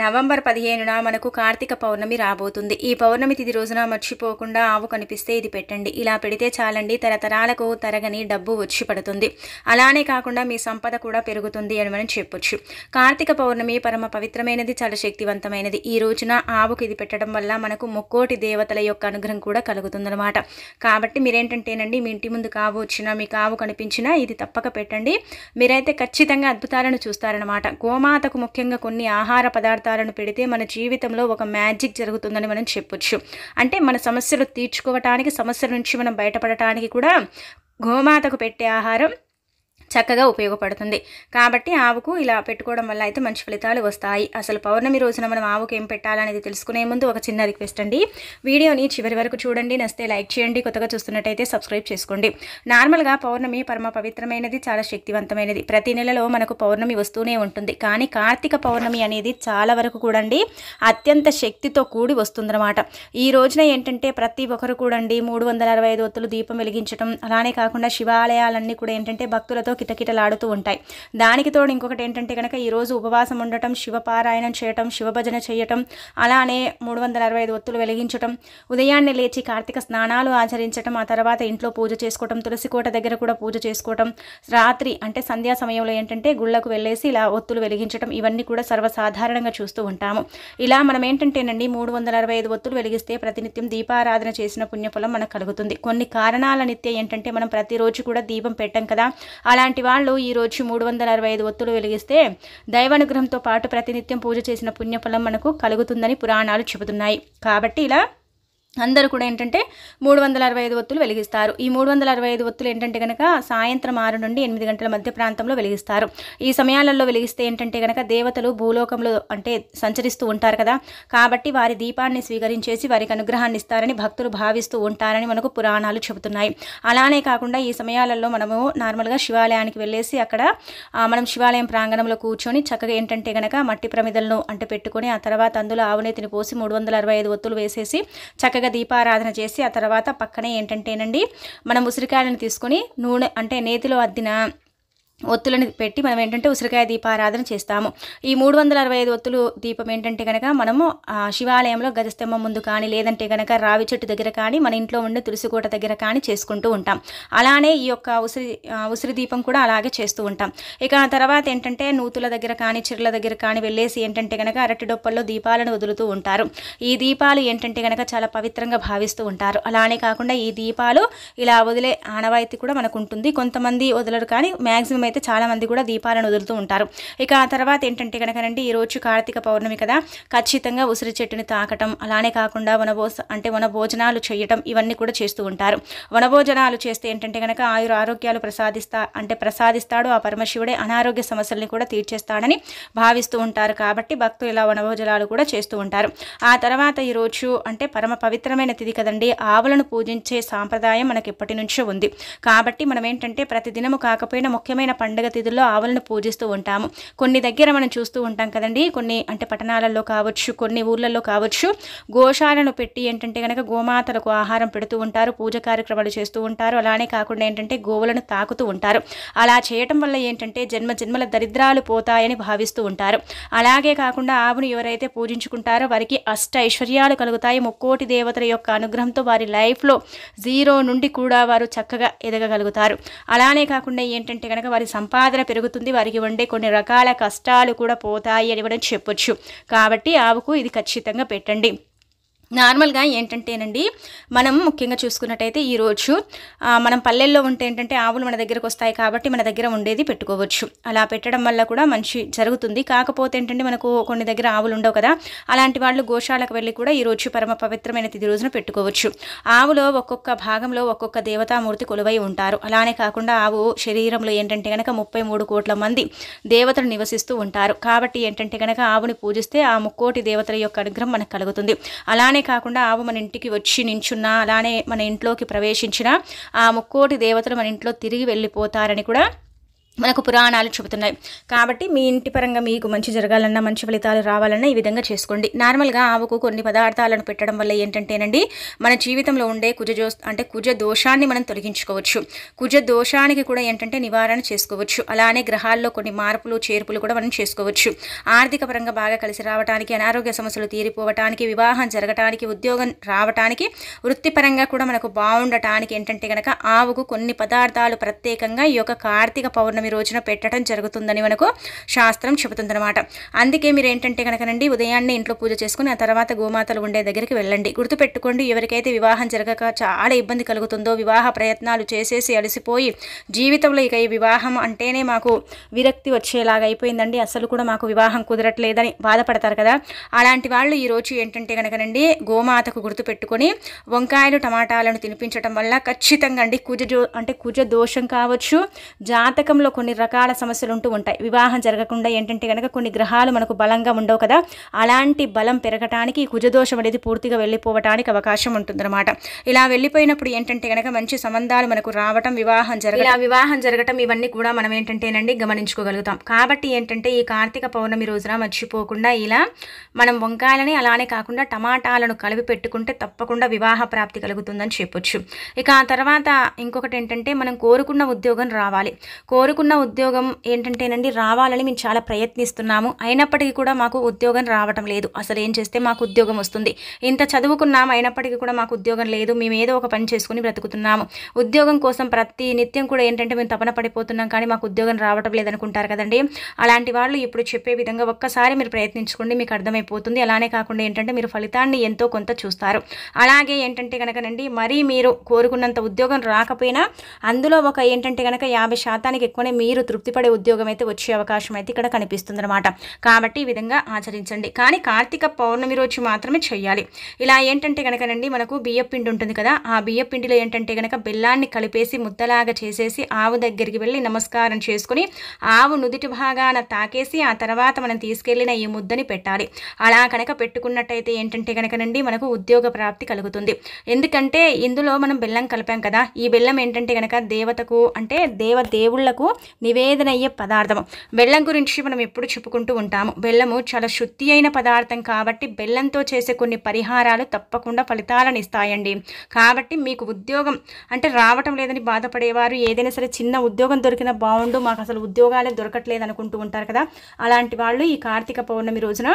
November పదిహేనున మనకు కార్తీక పౌర్ణమి రాబోతుంది ఈ పౌర్ణమి తిది రోజున మర్చిపోకుండా ఆవు కనిపిస్తే ఇది పెట్టండి ఇలా పెడితే చాలండి తరతరాలకు తరగని డబ్బు వచ్చి పడుతుంది అలానే కాకుండా మీ సంపద కూడా పెరుగుతుంది అని మనం చెప్పొచ్చు కార్తీక పౌర్ణమి పరమ పవిత్రమైనది చాలా శక్తివంతమైనది ఈ రోజున ఆవుకి ఇది పెట్టడం వల్ల మనకు ముక్కోటి దేవతల యొక్క అనుగ్రహం కూడా కలుగుతుందన్నమాట కాబట్టి మీరేంటంటేనండి మీ ఇంటి ముందు కావు వచ్చినా మీ కావు కనిపించినా ఇది తప్పక పెట్టండి మీరైతే ఖచ్చితంగా అద్భుతాలను చూస్తారనమాట గోమాతకు ముఖ్యంగా కొన్ని ఆహార పదార్థాలు పరిహారాలను పెడితే మన జీవితంలో ఒక మ్యాజిక్ జరుగుతుందని మనం చెప్పొచ్చు అంటే మన సమస్యలు తీర్చుకోవటానికి సమస్యల నుంచి మనం బయటపడటానికి కూడా గోమాతకు పెట్టే ఆహారం చక్కగా ఉపయోగపడుతుంది కాబట్టి ఆవుకు ఇలా పెట్టుకోవడం వల్ల అయితే మంచి ఫలితాలు వస్తాయి అసలు పౌర్ణమి రోజున మనం ఆవుకు ఏం పెట్టాలనేది తెలుసుకునే ముందు ఒక చిన్న రిక్వెస్ట్ అండి వీడియోని చివరి వరకు చూడండి నస్తే లైక్ చేయండి కొత్తగా చూస్తున్నట్టయితే సబ్స్క్రైబ్ చేసుకోండి నార్మల్గా పౌర్ణమి పరమ పవిత్రమైనది చాలా శక్తివంతమైనది ప్రతి నెలలో మనకు పౌర్ణమి వస్తూనే ఉంటుంది కానీ కార్తీక పౌర్ణమి అనేది చాలా వరకు కూడండి అత్యంత శక్తితో కూడి వస్తుందన్నమాట ఈ రోజున ఏంటంటే ప్రతి ఒక్కరు కూడండి మూడు వందల అరవై ఐదు ఒత్తులు దీపం వెలిగించడం అలానే కాకుండా శివాలయాలన్నీ కూడా ఏంటంటే భక్తులతో కిటకిటలాడుతూ ఉంటాయి దానికి తోడు ఇంకొకటి ఏంటంటే కనుక ఈరోజు ఉపవాసం ఉండటం శివపారాయణం చేయటం శివభజన చేయటం అలానే మూడు వందల అరవై ఐదు ఒత్తులు వెలిగించటం ఉదయాన్నే లేచి కార్తీక స్నానాలు ఆచరించటం ఆ తర్వాత ఇంట్లో పూజ చేసుకోవటం తులసి కోట దగ్గర కూడా పూజ చేసుకోవటం రాత్రి అంటే సంధ్యా సమయంలో ఏంటంటే గుళ్ళకు వెళ్ళేసి ఇలా ఒత్తులు వెలిగించటం ఇవన్నీ కూడా సర్వసాధారణంగా చూస్తూ ఉంటాము ఇలా మనం ఏంటంటేనండి మూడు వందల అరవై ఐదు ఒత్తులు వెలిగిస్తే ప్రతినిత్యం దీపారాధన చేసిన పుణ్యఫలం మనకు కలుగుతుంది కొన్ని కారణాల నిత్య ఏంటంటే మనం ప్రతిరోజు కూడా దీపం పెట్టాం కదా అలా ఇలాంటి వాళ్ళు ఈరోజు మూడు వందల అరవై ఐదు ఒత్తులు వెలిగిస్తే దైవానుగ్రహంతో పాటు ప్రతినిత్యం పూజ చేసిన పుణ్యఫలం మనకు కలుగుతుందని పురాణాలు చెబుతున్నాయి కాబట్టి ఇలా అందరూ కూడా ఏంటంటే మూడు వందల అరవై ఐదు ఒత్తులు వెలిగిస్తారు ఈ మూడు వందల అరవై ఐదు ఒత్తులు ఏంటంటే కనుక సాయంత్రం ఆరు నుండి ఎనిమిది గంటల మధ్య ప్రాంతంలో వెలిగిస్తారు ఈ సమయాలలో వెలిగిస్తే ఏంటంటే కనుక దేవతలు భూలోకంలో అంటే సంచరిస్తూ ఉంటారు కదా కాబట్టి వారి దీపాన్ని స్వీకరించేసి వారికి అనుగ్రహాన్ని ఇస్తారని భక్తులు భావిస్తూ ఉంటారని మనకు పురాణాలు చెబుతున్నాయి అలానే కాకుండా ఈ సమయాలలో మనము నార్మల్గా శివాలయానికి వెళ్ళేసి అక్కడ మనం శివాలయం ప్రాంగణంలో కూర్చొని చక్కగా ఏంటంటే కనుక మట్టి ప్రమిదలను అంటే పెట్టుకొని ఆ తర్వాత అందులో ఆవునేతిని పోసి మూడు వందల అరవై ఐదు ఒత్తులు వేసేసి చక్కగా చక్కగా దీపారాధన చేసి ఆ తర్వాత పక్కనే ఏంటంటేనండి మనం ఉసిరికాయలను తీసుకొని నూనె అంటే నేతిలో అద్దిన ఒత్తులను పెట్టి మనం ఏంటంటే ఉసిరికాయ దీపారాధన చేస్తాము ఈ మూడు వందల అరవై ఐదు ఒత్తులు దీపం ఏంటంటే కనుక మనము శివాలయంలో గజస్తంభం ముందు కానీ లేదంటే కనుక రావి చెట్టు దగ్గర కానీ మన ఇంట్లో ఉండే తులసికోట దగ్గర కానీ చేసుకుంటూ ఉంటాం అలానే ఈ యొక్క ఉసిరి ఉసిరి దీపం కూడా అలాగే చేస్తూ ఉంటాం ఇక తర్వాత ఏంటంటే నూతుల దగ్గర కానీ చిర్ల దగ్గర కానీ వెళ్ళేసి ఏంటంటే కనుక అరటి డొప్పల్లో దీపాలను వదులుతూ ఉంటారు ఈ దీపాలు ఏంటంటే కనుక చాలా పవిత్రంగా భావిస్తూ ఉంటారు అలానే కాకుండా ఈ దీపాలు ఇలా వదిలే ఆనవాయితీ కూడా మనకు ఉంటుంది కొంతమంది వదలరు కానీ మ్యాక్సిమం అయితే చాలామంది కూడా దీపాలను వదులుతూ ఉంటారు ఇక ఆ తర్వాత ఏంటంటే కనుకనండి ఈరోజు కార్తీక పౌర్ణమి కదా ఖచ్చితంగా ఉసిరి చెట్టుని తాకటం అలానే కాకుండా వనభోస అంటే వనభోజనాలు చేయటం ఇవన్నీ కూడా చేస్తూ ఉంటారు వనభోజనాలు చేస్తే ఏంటంటే కనుక ఆయుర ఆరోగ్యాలు ప్రసాదిస్తా అంటే ప్రసాదిస్తాడు ఆ పరమశివుడే అనారోగ్య సమస్యల్ని కూడా తీర్చేస్తాడని భావిస్తూ ఉంటారు కాబట్టి భక్తులు ఇలా వనభోజనాలు కూడా చేస్తూ ఉంటారు ఆ తర్వాత ఈరోజు అంటే పరమ పవిత్రమైన తిథి కదండి ఆవులను పూజించే సాంప్రదాయం మనకి ఎప్పటి నుంచో ఉంది కాబట్టి మనం ఏంటంటే ప్రతిదినము కాకపోయినా ముఖ్యమైన పండుగ తిథుల్లో ఆవులను పూజిస్తూ ఉంటాము కొన్ని దగ్గర మనం చూస్తూ ఉంటాం కదండి కొన్ని అంటే పట్టణాలలో కావచ్చు కొన్ని ఊర్లలో కావచ్చు గోశాలను పెట్టి ఏంటంటే కనుక గోమాతలకు ఆహారం పెడుతూ ఉంటారు పూజ కార్యక్రమాలు చేస్తూ ఉంటారు అలానే కాకుండా ఏంటంటే గోవులను తాకుతూ ఉంటారు అలా చేయటం వల్ల ఏంటంటే జన్మ జన్మల దరిద్రాలు పోతాయని భావిస్తూ ఉంటారు అలాగే కాకుండా ఆవును ఎవరైతే పూజించుకుంటారో వారికి అష్ట ఐశ్వర్యాలు కలుగుతాయి ముక్కోటి దేవతల యొక్క అనుగ్రహంతో వారి లైఫ్లో జీరో నుండి కూడా వారు చక్కగా ఎదగగలుగుతారు అలానే కాకుండా ఏంటంటే కనుక వారి సంపాదన పెరుగుతుంది వారికి ఉండే కొన్ని రకాల కష్టాలు కూడా పోతాయి అని కూడా చెప్పొచ్చు కాబట్టి ఆవుకు ఇది ఖచ్చితంగా పెట్టండి నార్మల్గా ఏంటంటేనండి మనం ముఖ్యంగా చూసుకున్నట్టయితే ఈరోజు మనం పల్లెల్లో ఉంటే ఏంటంటే ఆవులు మన దగ్గరకు వస్తాయి కాబట్టి మన దగ్గర ఉండేది పెట్టుకోవచ్చు అలా పెట్టడం వల్ల కూడా మంచి జరుగుతుంది కాకపోతే ఏంటంటే మనకు కొన్ని దగ్గర ఆవులు ఉండవు కదా అలాంటి వాళ్ళు గోశాలకు వెళ్ళి కూడా ఈరోజు పరమ పవిత్రమైన తిది రోజున పెట్టుకోవచ్చు ఆవులో ఒక్కొక్క భాగంలో ఒక్కొక్క దేవతామూర్తి కొలువై ఉంటారు అలానే కాకుండా ఆవు శరీరంలో ఏంటంటే కనుక ముప్పై మూడు కోట్ల మంది దేవతలు నివసిస్తూ ఉంటారు కాబట్టి ఏంటంటే కనుక ఆవుని పూజిస్తే ఆ ముక్కోటి దేవతల యొక్క అనుగ్రహం మనకు కలుగుతుంది అలానే అలానే కాకుండా ఆవు మన ఇంటికి వచ్చి నించున్నా అలానే మన ఇంట్లోకి ప్రవేశించిన ఆ ముక్కోటి దేవతలు మన ఇంట్లో తిరిగి వెళ్ళిపోతారని కూడా మనకు పురాణాలు చెబుతున్నాయి కాబట్టి మీ ఇంటి పరంగా మీకు మంచి జరగాలన్నా మంచి ఫలితాలు రావాలన్నా ఈ విధంగా చేసుకోండి నార్మల్గా ఆవుకు కొన్ని పదార్థాలను పెట్టడం వల్ల ఏంటంటేనండి మన జీవితంలో ఉండే కుజ అంటే కుజ దోషాన్ని మనం తొలగించుకోవచ్చు కుజ దోషానికి కూడా ఏంటంటే నివారణ చేసుకోవచ్చు అలానే గ్రహాల్లో కొన్ని మార్పులు చేర్పులు కూడా మనం చేసుకోవచ్చు ఆర్థిక పరంగా బాగా కలిసి రావడానికి అనారోగ్య సమస్యలు తీరిపోవటానికి వివాహం జరగటానికి ఉద్యోగం రావటానికి వృత్తిపరంగా కూడా మనకు బాగుండటానికి ఏంటంటే కనుక ఆవుకు కొన్ని పదార్థాలు ప్రత్యేకంగా ఈ యొక్క కార్తీక పౌర్ణమి పంచమి రోజున పెట్టడం జరుగుతుందని మనకు శాస్త్రం చెబుతుందనమాట అందుకే మీరు ఏంటంటే కనుకనండి ఉదయాన్నే ఇంట్లో పూజ చేసుకుని ఆ తర్వాత గోమాతలు ఉండే దగ్గరికి వెళ్ళండి గుర్తుపెట్టుకోండి ఎవరికైతే వివాహం జరగక చాలా ఇబ్బంది కలుగుతుందో వివాహ ప్రయత్నాలు చేసేసి అలసిపోయి జీవితంలో ఇక ఈ వివాహం అంటేనే మాకు విరక్తి వచ్చేలాగా అయిపోయిందండి అసలు కూడా మాకు వివాహం కుదరట్లేదని బాధపడతారు కదా అలాంటి వాళ్ళు ఈరోజు ఏంటంటే కనుకనండి గోమాతకు గుర్తుపెట్టుకొని వంకాయలు టమాటాలను తినిపించడం వల్ల ఖచ్చితంగా అండి కుజ అంటే కుజ దోషం కావచ్చు జాతకంలో జీవితంలో కొన్ని రకాల సమస్యలు ఉంటూ ఉంటాయి వివాహం జరగకుండా ఏంటంటే కనుక కొన్ని గ్రహాలు మనకు బలంగా ఉండవు కదా అలాంటి బలం పెరగటానికి కుజదోషం అనేది పూర్తిగా వెళ్ళిపోవటానికి అవకాశం ఉంటుందన్నమాట ఇలా వెళ్ళిపోయినప్పుడు ఏంటంటే కనుక మంచి సంబంధాలు మనకు రావటం వివాహం జరగడం వివాహం జరగటం ఇవన్నీ కూడా మనం ఏంటంటేనండి గమనించుకోగలుగుతాం కాబట్టి ఏంటంటే ఈ కార్తీక పౌర్ణమి రోజున మర్చిపోకుండా ఇలా మనం వంకాయలని అలానే కాకుండా టమాటాలను కలిపి పెట్టుకుంటే తప్పకుండా వివాహ ప్రాప్తి కలుగుతుందని చెప్పొచ్చు ఇక ఆ తర్వాత ఇంకొకటి ఏంటంటే మనం కోరుకున్న ఉద్యోగం రావాలి కోరుకు అనుకున్న ఉద్యోగం ఏంటంటేనండి రావాలని మేము చాలా ప్రయత్నిస్తున్నాము అయినప్పటికీ కూడా మాకు ఉద్యోగం రావటం లేదు అసలు ఏం చేస్తే మాకు ఉద్యోగం వస్తుంది ఇంత చదువుకున్నాము అయినప్పటికీ కూడా మాకు ఉద్యోగం లేదు మేము ఏదో ఒక పని చేసుకుని బ్రతుకుతున్నాము ఉద్యోగం కోసం ప్రతి నిత్యం కూడా ఏంటంటే మేము తపన పడిపోతున్నాం కానీ మాకు ఉద్యోగం రావటం లేదనుకుంటారు కదండి అలాంటి వాళ్ళు ఇప్పుడు చెప్పే విధంగా ఒక్కసారి మీరు ప్రయత్నించుకోండి మీకు అర్థమైపోతుంది అలానే కాకుండా ఏంటంటే మీరు ఫలితాన్ని ఎంతో కొంత చూస్తారు అలాగే ఏంటంటే కనుకనండి మరీ మీరు కోరుకున్నంత ఉద్యోగం రాకపోయినా అందులో ఒక ఏంటంటే కనుక యాభై శాతానికి ఎక్కువ నిజంగానే మీరు తృప్తిపడే ఉద్యోగం అయితే వచ్చే అవకాశం అయితే ఇక్కడ కనిపిస్తుంది అనమాట కాబట్టి ఈ విధంగా ఆచరించండి కానీ కార్తీక పౌర్ణమి రోజు మాత్రమే చేయాలి ఇలా ఏంటంటే కనుకనండి మనకు బియ్యం పిండి ఉంటుంది కదా ఆ బియ్య పిండిలో ఏంటంటే కనుక బెల్లాన్ని కలిపేసి ముద్దలాగా చేసేసి ఆవు దగ్గరికి వెళ్ళి నమస్కారం చేసుకుని ఆవు నుదుటి భాగాన తాకేసి ఆ తర్వాత మనం తీసుకెళ్లిన ఈ ముద్దని పెట్టాలి అలా కనుక పెట్టుకున్నట్టయితే ఏంటంటే కనుకనండి మనకు ఉద్యోగ ప్రాప్తి కలుగుతుంది ఎందుకంటే ఇందులో మనం బెల్లం కలిపాం కదా ఈ బెల్లం ఏంటంటే కనుక దేవతకు అంటే దేవ దేవుళ్లకు నివేదన అయ్యే పదార్థము బెల్లం గురించి మనం ఎప్పుడు చెప్పుకుంటూ ఉంటాము బెల్లము చాలా శుద్ధి అయిన పదార్థం కాబట్టి బెల్లంతో చేసే కొన్ని పరిహారాలు తప్పకుండా ఫలితాలను ఇస్తాయండి కాబట్టి మీకు ఉద్యోగం అంటే రావటం లేదని బాధపడేవారు ఏదైనా సరే చిన్న ఉద్యోగం దొరికిన బాగుండు మాకు అసలు ఉద్యోగాలే దొరకట్లేదు అనుకుంటూ ఉంటారు కదా అలాంటి వాళ్ళు ఈ కార్తీక పౌర్ణమి రోజున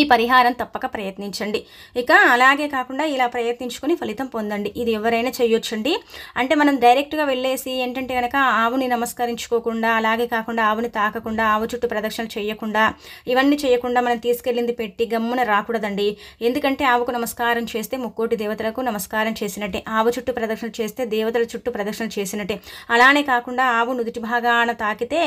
ఈ పరిహారం తప్పక ప్రయత్నించండి ఇక అలాగే కాకుండా ఇలా ప్రయత్నించుకుని ఫలితం పొందండి ఇది ఎవరైనా చేయొచ్చండి అంటే మనం డైరెక్ట్గా వెళ్ళేసి ఏంటంటే కనుక ఆవుని నమస్కరించుకోకుండా అలాగే కాకుండా ఆవుని తాకకుండా ఆవు చుట్టూ ప్రదక్షిణలు చేయకుండా ఇవన్నీ చేయకుండా మనం తీసుకెళ్ళింది పెట్టి గమ్మున రాకూడదండి ఎందుకంటే ఆవుకు నమస్కారం చేస్తే ముక్కోటి దేవతలకు నమస్కారం చేసినట్టే ఆవు చుట్టూ ప్రదక్షిణలు చేస్తే దేవతల చుట్టూ ప్రదక్షిణలు చేసినట్టే అలానే కాకుండా ఆవు నుదుటి భాగాన తాకితే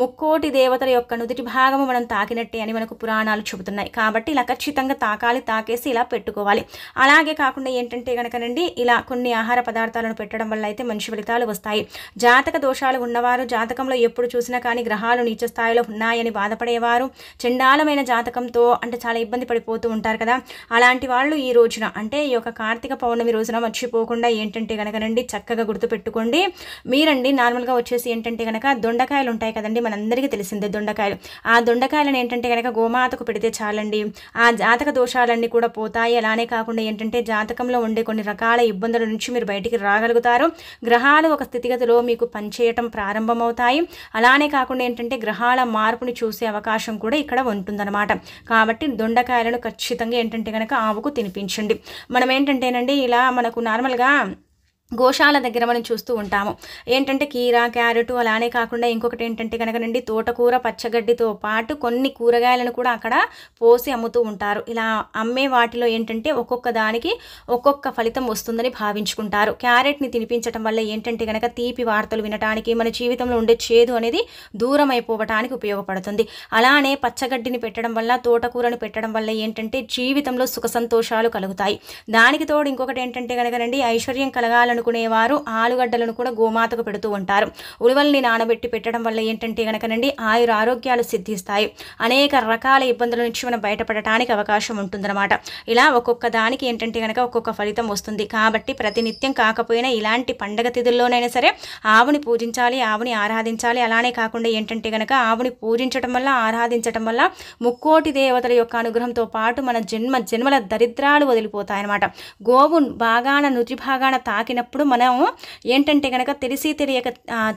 ముక్కోటి దేవతల యొక్క నుదుటి భాగము మనం తాకినట్టే అని మనకు పురాణాలు చెబుతున్నాయి కాబట్టి ఇలా ఖచ్చితంగా తాకాలి తాకేసి ఇలా పెట్టుకోవాలి అలాగే కాకుండా ఏంటంటే కనుకనండి ఇలా కొన్ని ఆహార పదార్థాలను పెట్టడం వల్ల అయితే మంచి ఫలితాలు వస్తాయి జాతక దోషాలు ఉన్నవారు జాతకంలో ఎప్పుడు చూసినా కానీ గ్రహాలు నీచ స్థాయిలో ఉన్నాయని బాధపడేవారు చండాలమైన జాతకంతో అంటే చాలా ఇబ్బంది పడిపోతూ ఉంటారు కదా అలాంటి వాళ్ళు ఈ రోజున అంటే ఈ యొక్క కార్తీక పౌర్ణమి రోజున మర్చిపోకుండా ఏంటంటే కనుకనండి చక్కగా గుర్తుపెట్టుకోండి మీరండి నార్మల్గా వచ్చేసి ఏంటంటే కనుక దొండకాయలు ఉంటాయి కదండి మనందరికీ తెలిసిందే దొండకాయలు ఆ దొండకాయలను ఏంటంటే కనుక గోమాతకు పెడితే చాలండి ఆ జాతక దోషాలన్నీ కూడా పోతాయి అలానే కాకుండా ఏంటంటే జాతకంలో ఉండే కొన్ని రకాల ఇబ్బందుల నుంచి మీరు బయటికి రాగలుగుతారు గ్రహాలు ఒక స్థితిగతిలో మీకు పనిచేయటం ప్రారంభమవుతాయి అలానే కాకుండా ఏంటంటే గ్రహాల మార్పుని చూసే అవకాశం కూడా ఇక్కడ ఉంటుందన్నమాట కాబట్టి దొండకాయలను ఖచ్చితంగా ఏంటంటే కనుక ఆవుకు తినిపించండి మనం ఏంటంటేనండి ఇలా మనకు నార్మల్గా గోశాల దగ్గర మనం చూస్తూ ఉంటాము ఏంటంటే కీరా క్యారెట్ అలానే కాకుండా ఇంకొకటి ఏంటంటే కనుక నుండి తోటకూర పచ్చగడ్డితో పాటు కొన్ని కూరగాయలను కూడా అక్కడ పోసి అమ్ముతూ ఉంటారు ఇలా అమ్మే వాటిలో ఏంటంటే ఒక్కొక్క దానికి ఒక్కొక్క ఫలితం వస్తుందని భావించుకుంటారు క్యారెట్ని తినిపించడం వల్ల ఏంటంటే కనుక తీపి వార్తలు వినటానికి మన జీవితంలో ఉండే చేదు అనేది దూరం అయిపోవటానికి ఉపయోగపడుతుంది అలానే పచ్చగడ్డిని పెట్టడం వల్ల తోటకూరను పెట్టడం వల్ల ఏంటంటే జీవితంలో సుఖ సంతోషాలు కలుగుతాయి దానికి తోడు ఇంకొకటి ఏంటంటే కనుకనండి ఐశ్వర్యం కలగాలను తినాలనుకునేవారు ఆలుగడ్డలను కూడా గోమాతకు పెడుతూ ఉంటారు ఉలువల్ని నానబెట్టి పెట్టడం వల్ల ఏంటంటే నుండి ఆయుర ఆరోగ్యాలు సిద్ధిస్తాయి అనేక రకాల ఇబ్బందుల నుంచి మనం బయటపడటానికి అవకాశం ఉంటుందన్నమాట ఇలా ఒక్కొక్క దానికి ఏంటంటే గనక ఒక్కొక్క ఫలితం వస్తుంది కాబట్టి ప్రతినిత్యం కాకపోయినా ఇలాంటి పండగ తిథుల్లోనైనా సరే ఆవుని పూజించాలి ఆవుని ఆరాధించాలి అలానే కాకుండా ఏంటంటే గనక ఆవుని పూజించడం వల్ల ఆరాధించడం వల్ల ముక్కోటి దేవతల యొక్క అనుగ్రహంతో పాటు మన జన్మ జన్మల దరిద్రాలు వదిలిపోతాయన్నమాట గోవు బాగాన నుచి భాగాన తాకిన చేసినప్పుడు మనం ఏంటంటే కనుక తెలిసి తెలియక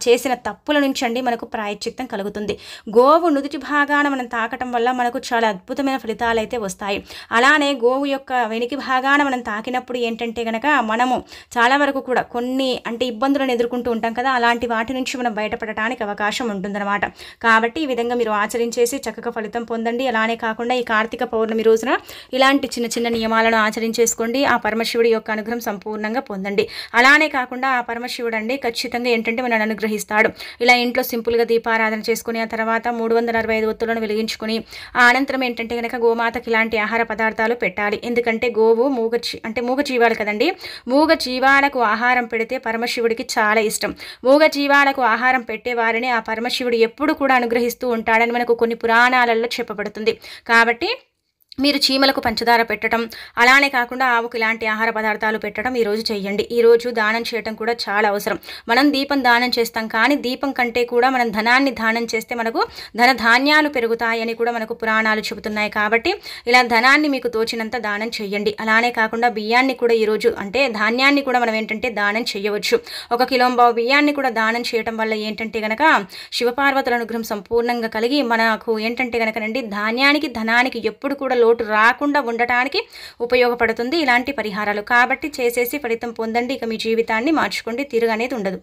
చేసిన తప్పుల నుంచి అండి మనకు ప్రాయచిత్తం కలుగుతుంది గోవు నుదుటి భాగాన మనం తాకటం వల్ల మనకు చాలా అద్భుతమైన ఫలితాలు అయితే వస్తాయి అలానే గోవు యొక్క వెనికి భాగాన మనం తాకినప్పుడు ఏంటంటే కనుక మనము చాలా వరకు కూడా కొన్ని అంటే ఇబ్బందులను ఎదుర్కొంటూ ఉంటాం కదా అలాంటి వాటి నుంచి మనం బయటపడటానికి అవకాశం ఉంటుందన్నమాట కాబట్టి ఈ విధంగా మీరు ఆచరించేసి చక్కగా ఫలితం పొందండి అలానే కాకుండా ఈ కార్తీక పౌర్ణమి రోజున ఇలాంటి చిన్న చిన్న నియమాలను ఆచరించేసుకోండి ఆ పరమశివుడి యొక్క అనుగ్రహం సంపూర్ణంగా పొందండి అలానే కాకుండా ఆ పరమశివుడు అండి ఖచ్చితంగా ఏంటంటే మనల్ని అనుగ్రహిస్తాడు ఇలా ఇంట్లో సింపుల్గా దీపారాధన చేసుకుని ఆ తర్వాత మూడు వందల అరవై ఐదు ఒత్తులను వెలిగించుకుని ఆ అనంతరం ఏంటంటే కనుక గోమాతకి ఇలాంటి ఆహార పదార్థాలు పెట్టాలి ఎందుకంటే గోవు మూగ అంటే మూగ జీవాలు కదండి మూగ జీవాలకు ఆహారం పెడితే పరమశివుడికి చాలా ఇష్టం మూగ జీవాలకు ఆహారం వారిని ఆ పరమశివుడు ఎప్పుడు కూడా అనుగ్రహిస్తూ ఉంటాడని మనకు కొన్ని పురాణాలలో చెప్పబడుతుంది కాబట్టి మీరు చీమలకు పంచదార పెట్టడం అలానే కాకుండా ఆవుకు ఇలాంటి ఆహార పదార్థాలు పెట్టడం ఈరోజు చేయండి ఈరోజు దానం చేయడం కూడా చాలా అవసరం మనం దీపం దానం చేస్తాం కానీ దీపం కంటే కూడా మనం ధనాన్ని దానం చేస్తే మనకు ధన ధాన్యాలు పెరుగుతాయని కూడా మనకు పురాణాలు చెబుతున్నాయి కాబట్టి ఇలా ధనాన్ని మీకు తోచినంత దానం చేయండి అలానే కాకుండా బియ్యాన్ని కూడా ఈరోజు అంటే ధాన్యాన్ని కూడా మనం ఏంటంటే దానం చేయవచ్చు ఒక కిలోంబావు బియ్యాన్ని కూడా దానం చేయడం వల్ల ఏంటంటే కనుక శివపార్వతుల అనుగ్రహం సంపూర్ణంగా కలిగి మనకు ఏంటంటే కనుక ధాన్యానికి ధనానికి ఎప్పుడు కూడా లోటు రాకుండా ఉండటానికి ఉపయోగపడుతుంది ఇలాంటి పరిహారాలు కాబట్టి చేసేసి ఫలితం పొందండి ఇక మీ జీవితాన్ని మార్చుకోండి తిరగనేది ఉండదు